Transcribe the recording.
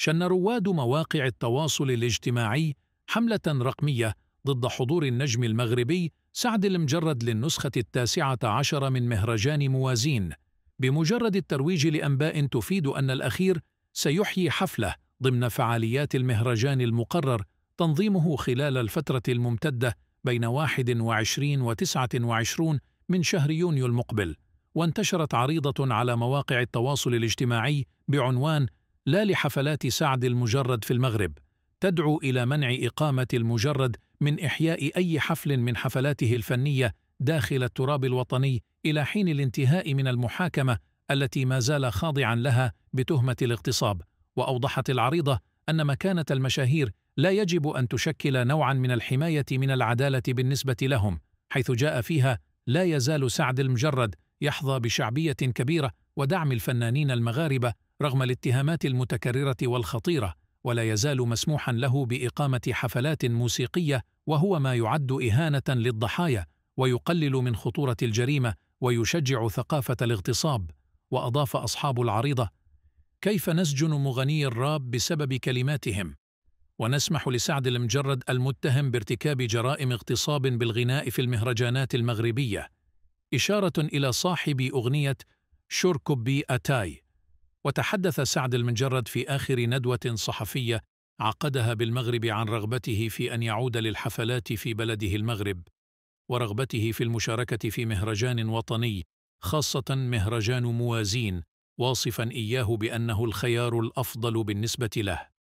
شن رواد مواقع التواصل الاجتماعي حملة رقمية ضد حضور النجم المغربي سعد المجرد للنسخة التاسعة عشر من مهرجان موازين بمجرد الترويج لأنباء تفيد أن الأخير سيحيي حفلة ضمن فعاليات المهرجان المقرر تنظيمه خلال الفترة الممتدة بين 21 و 29 من شهر يونيو المقبل وانتشرت عريضة على مواقع التواصل الاجتماعي بعنوان لا لحفلات سعد المجرد في المغرب تدعو إلى منع إقامة المجرد من إحياء أي حفل من حفلاته الفنية داخل التراب الوطني إلى حين الانتهاء من المحاكمة التي ما زال خاضعا لها بتهمة الاغتصاب وأوضحت العريضة أن مكانة المشاهير لا يجب أن تشكل نوعا من الحماية من العدالة بالنسبة لهم حيث جاء فيها لا يزال سعد المجرد يحظى بشعبية كبيرة ودعم الفنانين المغاربة رغم الاتهامات المتكررة والخطيرة ولا يزال مسموحا له بإقامة حفلات موسيقية وهو ما يعد إهانة للضحايا ويقلل من خطورة الجريمة ويشجع ثقافة الاغتصاب وأضاف أصحاب العريضة كيف نسجن مغني الراب بسبب كلماتهم ونسمح لسعد المجرد المتهم بارتكاب جرائم اغتصاب بالغناء في المهرجانات المغربية إشارة إلى صاحب أغنية شركبي أتاي وتحدث سعد المنجرد في آخر ندوة صحفية عقدها بالمغرب عن رغبته في أن يعود للحفلات في بلده المغرب ورغبته في المشاركة في مهرجان وطني خاصة مهرجان موازين واصفا إياه بأنه الخيار الأفضل بالنسبة له